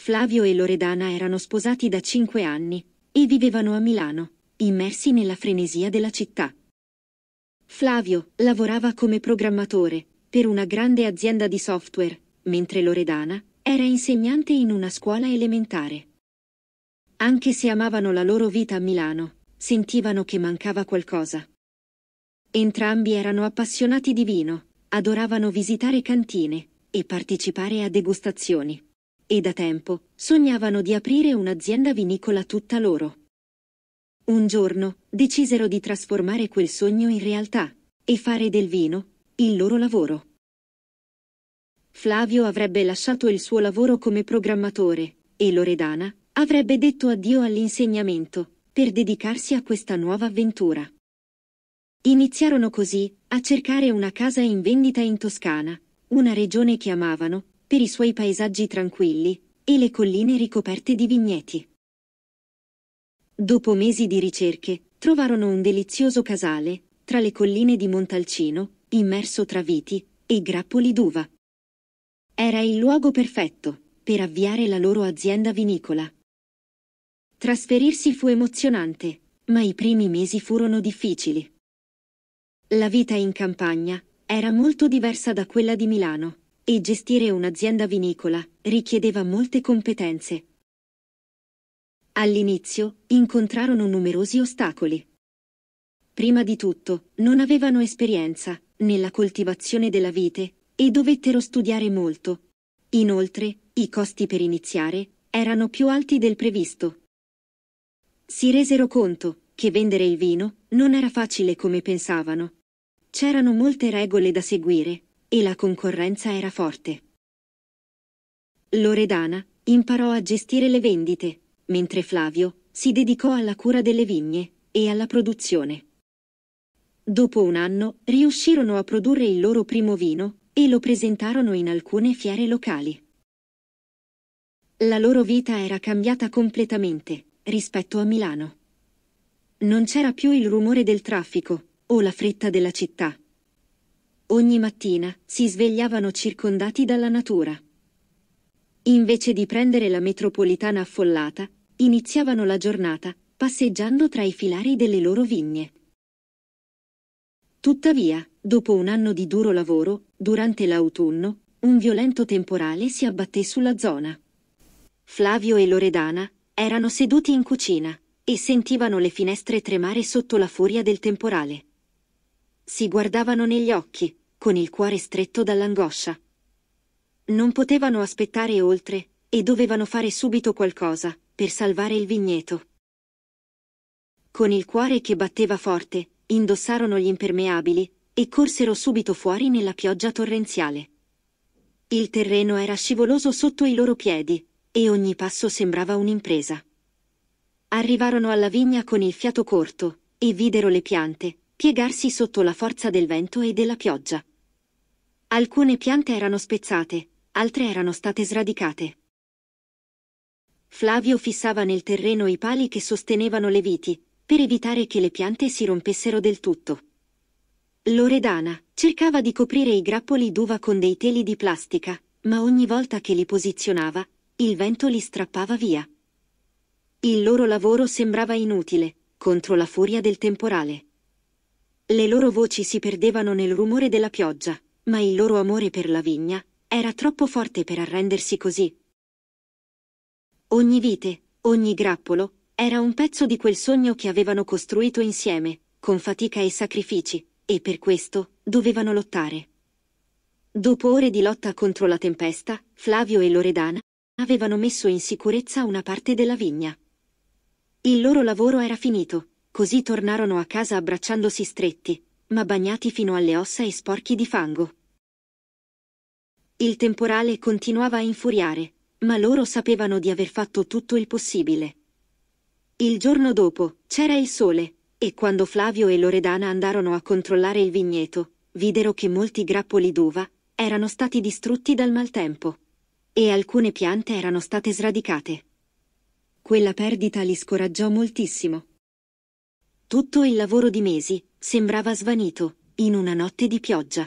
Flavio e Loredana erano sposati da cinque anni e vivevano a Milano, immersi nella frenesia della città. Flavio lavorava come programmatore per una grande azienda di software, mentre Loredana era insegnante in una scuola elementare. Anche se amavano la loro vita a Milano, sentivano che mancava qualcosa. Entrambi erano appassionati di vino, adoravano visitare cantine e partecipare a degustazioni e da tempo sognavano di aprire un'azienda vinicola tutta loro. Un giorno decisero di trasformare quel sogno in realtà e fare del vino il loro lavoro. Flavio avrebbe lasciato il suo lavoro come programmatore e Loredana avrebbe detto addio all'insegnamento per dedicarsi a questa nuova avventura. Iniziarono così a cercare una casa in vendita in Toscana, una regione che amavano per i suoi paesaggi tranquilli e le colline ricoperte di vigneti. Dopo mesi di ricerche, trovarono un delizioso casale, tra le colline di Montalcino, immerso tra viti e grappoli d'uva. Era il luogo perfetto per avviare la loro azienda vinicola. Trasferirsi fu emozionante, ma i primi mesi furono difficili. La vita in campagna era molto diversa da quella di Milano e gestire un'azienda vinicola richiedeva molte competenze. All'inizio incontrarono numerosi ostacoli. Prima di tutto, non avevano esperienza nella coltivazione della vite e dovettero studiare molto. Inoltre, i costi per iniziare erano più alti del previsto. Si resero conto che vendere il vino non era facile come pensavano. C'erano molte regole da seguire e la concorrenza era forte. Loredana imparò a gestire le vendite, mentre Flavio si dedicò alla cura delle vigne e alla produzione. Dopo un anno riuscirono a produrre il loro primo vino e lo presentarono in alcune fiere locali. La loro vita era cambiata completamente rispetto a Milano. Non c'era più il rumore del traffico o la fretta della città, ogni mattina, si svegliavano circondati dalla natura. Invece di prendere la metropolitana affollata, iniziavano la giornata, passeggiando tra i filari delle loro vigne. Tuttavia, dopo un anno di duro lavoro, durante l'autunno, un violento temporale si abbatté sulla zona. Flavio e Loredana erano seduti in cucina e sentivano le finestre tremare sotto la furia del temporale. Si guardavano negli occhi, con il cuore stretto dall'angoscia. Non potevano aspettare oltre, e dovevano fare subito qualcosa, per salvare il vigneto. Con il cuore che batteva forte, indossarono gli impermeabili, e corsero subito fuori nella pioggia torrenziale. Il terreno era scivoloso sotto i loro piedi, e ogni passo sembrava un'impresa. Arrivarono alla vigna con il fiato corto, e videro le piante, piegarsi sotto la forza del vento e della pioggia. Alcune piante erano spezzate, altre erano state sradicate. Flavio fissava nel terreno i pali che sostenevano le viti, per evitare che le piante si rompessero del tutto. Loredana cercava di coprire i grappoli d'uva con dei teli di plastica, ma ogni volta che li posizionava, il vento li strappava via. Il loro lavoro sembrava inutile, contro la furia del temporale. Le loro voci si perdevano nel rumore della pioggia ma il loro amore per la vigna era troppo forte per arrendersi così. Ogni vite, ogni grappolo, era un pezzo di quel sogno che avevano costruito insieme, con fatica e sacrifici, e per questo dovevano lottare. Dopo ore di lotta contro la tempesta, Flavio e Loredana avevano messo in sicurezza una parte della vigna. Il loro lavoro era finito, così tornarono a casa abbracciandosi stretti, ma bagnati fino alle ossa e sporchi di fango. Il temporale continuava a infuriare, ma loro sapevano di aver fatto tutto il possibile. Il giorno dopo, c'era il sole, e quando Flavio e Loredana andarono a controllare il vigneto, videro che molti grappoli d'uva erano stati distrutti dal maltempo e alcune piante erano state sradicate. Quella perdita li scoraggiò moltissimo. Tutto il lavoro di mesi sembrava svanito, in una notte di pioggia.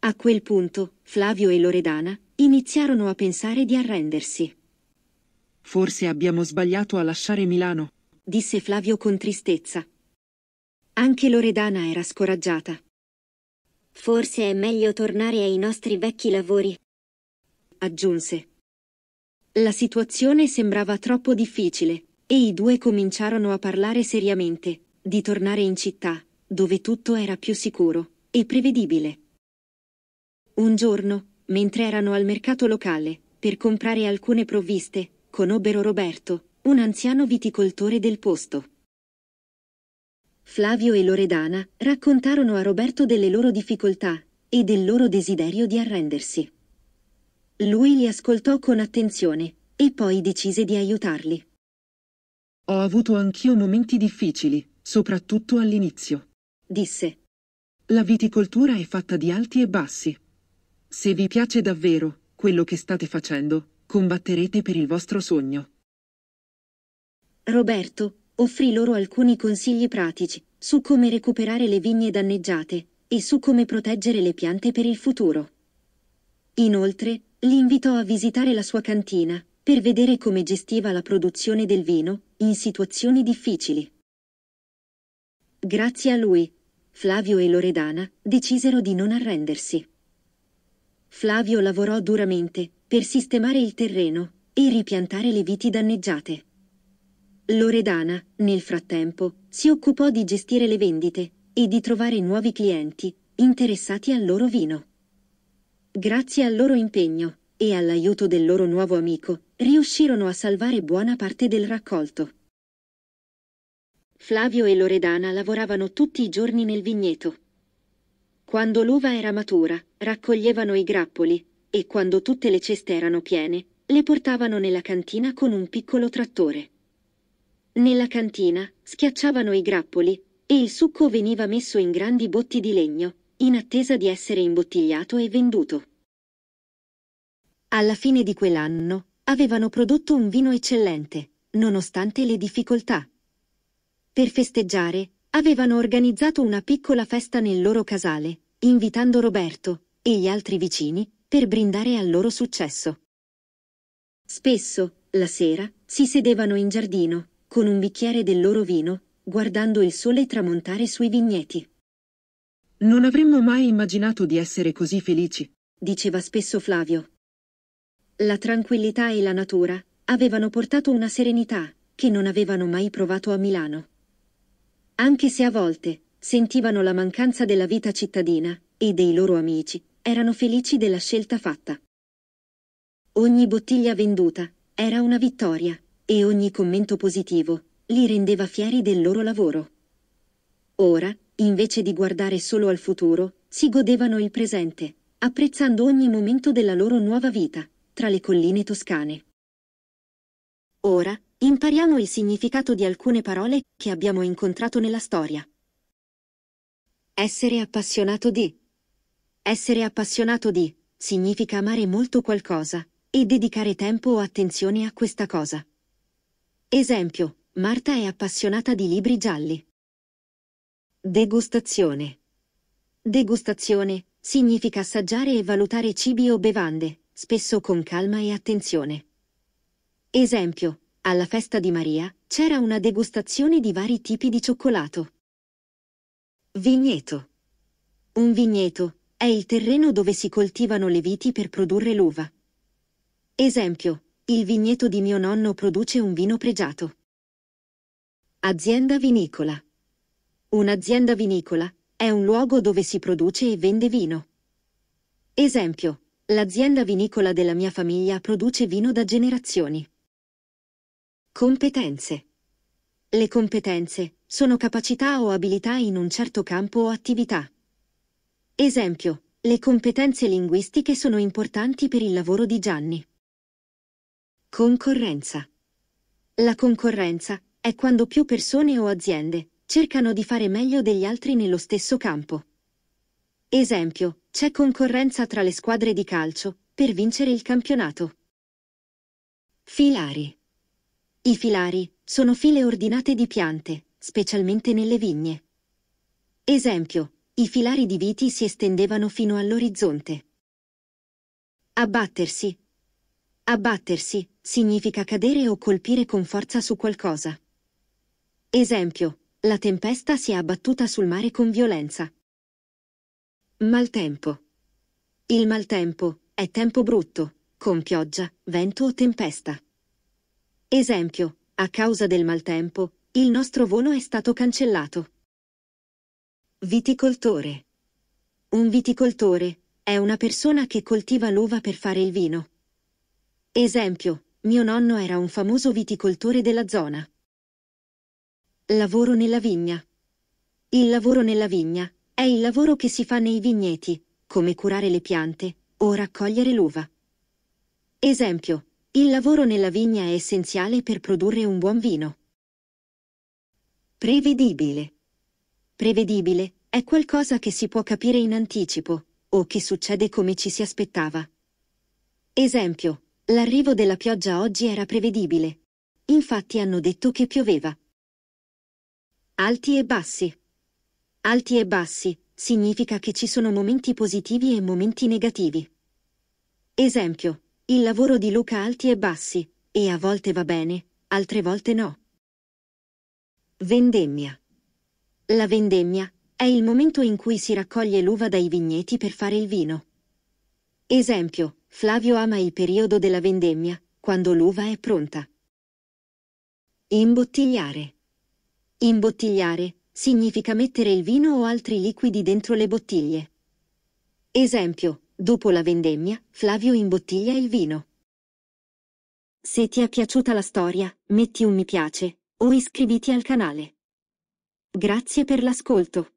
A quel punto, Flavio e Loredana iniziarono a pensare di arrendersi. Forse abbiamo sbagliato a lasciare Milano, disse Flavio con tristezza. Anche Loredana era scoraggiata. Forse è meglio tornare ai nostri vecchi lavori, aggiunse. La situazione sembrava troppo difficile e i due cominciarono a parlare seriamente, di tornare in città, dove tutto era più sicuro e prevedibile. Un giorno, mentre erano al mercato locale, per comprare alcune provviste, conobbero Roberto, un anziano viticoltore del posto. Flavio e Loredana raccontarono a Roberto delle loro difficoltà e del loro desiderio di arrendersi. Lui li ascoltò con attenzione e poi decise di aiutarli. Ho avuto anch'io momenti difficili, soprattutto all'inizio. Disse. La viticoltura è fatta di alti e bassi. Se vi piace davvero quello che state facendo, combatterete per il vostro sogno. Roberto offrì loro alcuni consigli pratici su come recuperare le vigne danneggiate e su come proteggere le piante per il futuro. Inoltre, li invitò a visitare la sua cantina per vedere come gestiva la produzione del vino in situazioni difficili. Grazie a lui, Flavio e Loredana decisero di non arrendersi. Flavio lavorò duramente per sistemare il terreno e ripiantare le viti danneggiate. Loredana, nel frattempo, si occupò di gestire le vendite e di trovare nuovi clienti interessati al loro vino. Grazie al loro impegno e all'aiuto del loro nuovo amico, riuscirono a salvare buona parte del raccolto. Flavio e Loredana lavoravano tutti i giorni nel vigneto. Quando l'uva era matura, raccoglievano i grappoli e quando tutte le ceste erano piene, le portavano nella cantina con un piccolo trattore. Nella cantina schiacciavano i grappoli e il succo veniva messo in grandi botti di legno, in attesa di essere imbottigliato e venduto. Alla fine di quell'anno avevano prodotto un vino eccellente, nonostante le difficoltà. Per festeggiare, avevano organizzato una piccola festa nel loro casale, invitando Roberto e gli altri vicini per brindare al loro successo. Spesso, la sera, si sedevano in giardino, con un bicchiere del loro vino, guardando il sole tramontare sui vigneti. Non avremmo mai immaginato di essere così felici, diceva spesso Flavio. La tranquillità e la natura avevano portato una serenità che non avevano mai provato a Milano. Anche se a volte sentivano la mancanza della vita cittadina e dei loro amici, erano felici della scelta fatta. Ogni bottiglia venduta era una vittoria e ogni commento positivo li rendeva fieri del loro lavoro. Ora, invece di guardare solo al futuro, si godevano il presente, apprezzando ogni momento della loro nuova vita, tra le colline toscane. Ora, impariamo il significato di alcune parole che abbiamo incontrato nella storia. Essere appassionato di. Essere appassionato di significa amare molto qualcosa e dedicare tempo o attenzione a questa cosa. Esempio, Marta è appassionata di libri gialli. Degustazione. Degustazione significa assaggiare e valutare cibi o bevande, spesso con calma e attenzione. Esempio, alla festa di Maria, c'era una degustazione di vari tipi di cioccolato. Vigneto. Un vigneto è il terreno dove si coltivano le viti per produrre l'uva. Esempio, il vigneto di mio nonno produce un vino pregiato. Azienda vinicola. Un'azienda vinicola è un luogo dove si produce e vende vino. Esempio, l'azienda vinicola della mia famiglia produce vino da generazioni. Competenze. Le competenze sono capacità o abilità in un certo campo o attività. Esempio, le competenze linguistiche sono importanti per il lavoro di Gianni. Concorrenza. La concorrenza è quando più persone o aziende cercano di fare meglio degli altri nello stesso campo. Esempio, c'è concorrenza tra le squadre di calcio per vincere il campionato. Filari. I filari sono file ordinate di piante, specialmente nelle vigne. Esempio, i filari di viti si estendevano fino all'orizzonte. Abbattersi. Abbattersi significa cadere o colpire con forza su qualcosa. Esempio, la tempesta si è abbattuta sul mare con violenza. Maltempo. Il maltempo è tempo brutto, con pioggia, vento o tempesta. Esempio, a causa del maltempo, il nostro volo è stato cancellato. Viticoltore. Un viticoltore è una persona che coltiva l'uva per fare il vino. Esempio, mio nonno era un famoso viticoltore della zona. Lavoro nella vigna. Il lavoro nella vigna è il lavoro che si fa nei vigneti, come curare le piante o raccogliere l'uva. Esempio, il lavoro nella vigna è essenziale per produrre un buon vino. Prevedibile. Prevedibile è qualcosa che si può capire in anticipo o che succede come ci si aspettava. Esempio, l'arrivo della pioggia oggi era prevedibile. Infatti hanno detto che pioveva. Alti e bassi. Alti e bassi significa che ci sono momenti positivi e momenti negativi. Esempio, il lavoro di Luca alti e bassi, e a volte va bene, altre volte no. Vendemmia. La vendemmia è il momento in cui si raccoglie l'uva dai vigneti per fare il vino. Esempio, Flavio ama il periodo della vendemmia, quando l'uva è pronta. Imbottigliare. Imbottigliare significa mettere il vino o altri liquidi dentro le bottiglie. Esempio, Dopo la vendemmia, Flavio imbottiglia il vino. Se ti è piaciuta la storia, metti un mi piace o iscriviti al canale. Grazie per l'ascolto.